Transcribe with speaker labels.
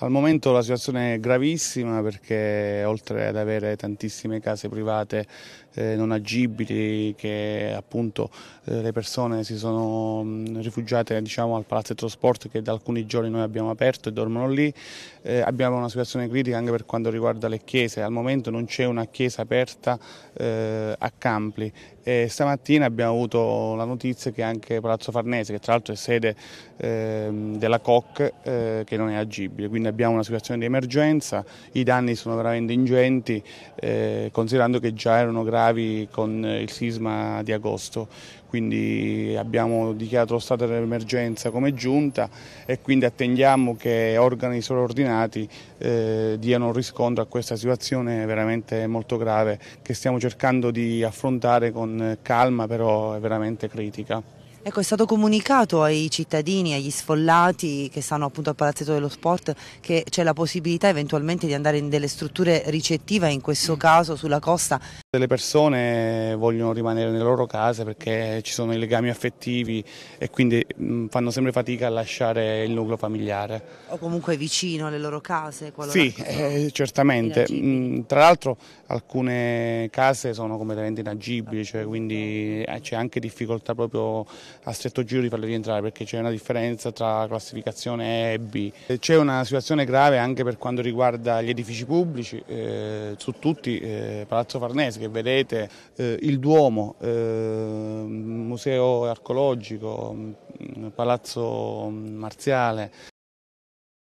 Speaker 1: Al momento la situazione è gravissima perché oltre ad avere tantissime case private eh, non agibili che appunto eh, le persone si sono mh, rifugiate diciamo, al palazzo del trasporto che da alcuni giorni noi abbiamo aperto e dormono lì, eh, abbiamo una situazione critica anche per quanto riguarda le chiese, al momento non c'è una chiesa aperta eh, a Campli e stamattina abbiamo avuto la notizia che anche Palazzo Farnese che tra l'altro è sede ehm, della COC eh, che non è agibile. Quindi quindi abbiamo una situazione di emergenza, i danni sono veramente ingenti eh, considerando che già erano gravi con il sisma di agosto, quindi abbiamo dichiarato lo stato dell'emergenza come giunta e quindi attendiamo che organi sovraordinati eh, diano riscontro a questa situazione veramente molto grave che stiamo cercando di affrontare con calma però è veramente critica.
Speaker 2: Ecco, è stato comunicato ai cittadini, agli sfollati che stanno appunto al Palazzetto dello Sport che c'è la possibilità eventualmente di andare in delle strutture ricettive, in questo mm. caso sulla costa.
Speaker 1: Le persone vogliono rimanere nelle loro case perché ci sono i legami affettivi e quindi mm, fanno sempre fatica a lasciare il nucleo familiare.
Speaker 2: O comunque vicino alle loro case? Sì, eh, certamente.
Speaker 1: Mm, tra l'altro alcune case sono completamente inagibili, cioè quindi eh, c'è anche difficoltà proprio a stretto giro di farle rientrare perché c'è una differenza tra classificazione E B. C'è una situazione grave anche per quanto riguarda gli edifici pubblici, eh, su tutti eh, Palazzo Farnese che vedete, eh, il Duomo, eh, Museo Archeologico, mm, Palazzo Marziale.